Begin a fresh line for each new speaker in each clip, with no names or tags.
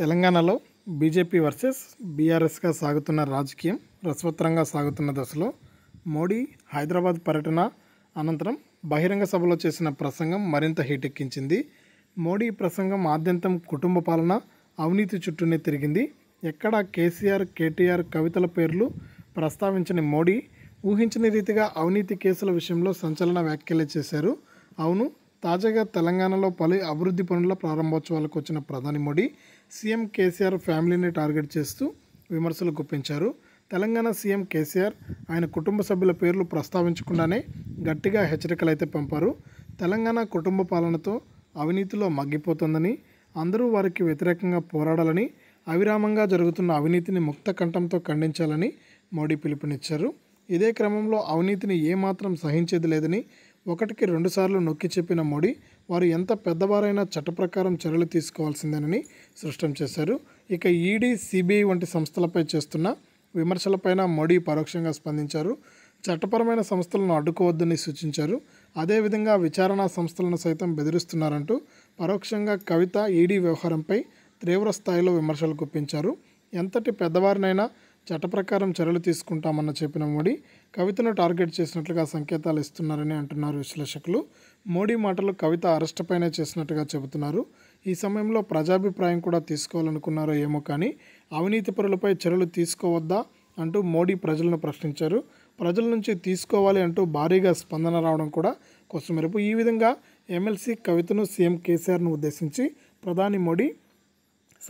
తెలంగాణలో BJP versus బీఆర్ఎస్గా సాగుతున్న రాజకీయం రసవత్తరంగా సాగుతున్న దశలో మోడీ హైదరాబాద్ పర్యటన అనంతరం బహిరంగ సభలో చేసిన ప్రసంగం మరింత హీటెక్కించింది మోడీ ప్రసంగం ఆద్యంతం కుటుంబ పాలన అవినీతి చుట్టూనే తిరిగింది ఎక్కడ కేసీఆర్ కేటీఆర్ కవితల పేర్లు ప్రస్తావించని మోడీ ఊహించని రీతిగా అవినీతి కేసుల విషయంలో సంచలన వ్యాఖ్యలే చేశారు అవును తాజాగా తెలంగాణలో పలు అభివృద్ధి పనుల ప్రారంభోత్సవాలకు వచ్చిన ప్రధాని మోడీ సీఎం కేసీఆర్ ఫ్యామిలీని టార్గెట్ చేస్తూ విమర్శలు గుప్పించారు తెలంగాణ సీఎం కేసీఆర్ ఆయన కుటుంబ సభ్యుల పేర్లు ప్రస్తావించకుండానే గట్టిగా హెచ్చరికలైతే పంపారు తెలంగాణ కుటుంబ పాలనతో అవినీతిలో మగ్గిపోతుందని అందరూ వారికి వ్యతిరేకంగా పోరాడాలని అవిరామంగా జరుగుతున్న అవినీతిని ముక్త కంఠంతో ఖండించాలని మోడీ పిలుపునిచ్చారు ఇదే క్రమంలో అవినీతిని ఏమాత్రం సహించేది లేదని ఒకటికి రెండుసార్లు నొక్కి చెప్పిన మోడీ వారు ఎంత పెద్దవారైనా చట్ట ప్రకారం చర్యలు తీసుకోవాల్సిందేనని స్పష్టం చేశారు ఇక ఈడీ సిబిఐ వంటి సంస్థలపై చేస్తున్న విమర్శలపైన మోడీ పరోక్షంగా స్పందించారు చట్టపరమైన సంస్థలను అడ్డుకోవద్దని సూచించారు అదేవిధంగా విచారణా సంస్థలను సైతం బెదిరిస్తున్నారంటూ పరోక్షంగా కవిత ఈడీ వ్యవహారంపై తీవ్ర స్థాయిలో విమర్శలు గుప్పించారు ఎంతటి పెద్దవారినైనా చట్టప్రకారం చర్యలు తీసుకుంటామన్న చెప్పిన మోడీ కవితను టార్గెట్ చేసినట్లుగా సంకేతాలు ఇస్తున్నారని అంటున్నారు విశ్లేషకులు మోడీ మాటలు కవిత అరెస్టుపైనే చేసినట్టుగా చెబుతున్నారు ఈ సమయంలో ప్రజాభిప్రాయం కూడా తీసుకోవాలనుకున్నారో ఏమో కానీ అవినీతి పరులపై చర్యలు తీసుకోవద్దా అంటూ మోడీ ప్రజలను ప్రశ్నించారు ప్రజల నుంచి తీసుకోవాలి అంటూ భారీగా స్పందన రావడం కూడా కొసమెరుపు ఈ విధంగా ఎమ్మెల్సీ కవితను సీఎం కేసీఆర్ను ఉద్దేశించి ప్రధాని మోడీ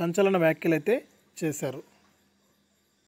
సంచలన వ్యాఖ్యలైతే చేశారు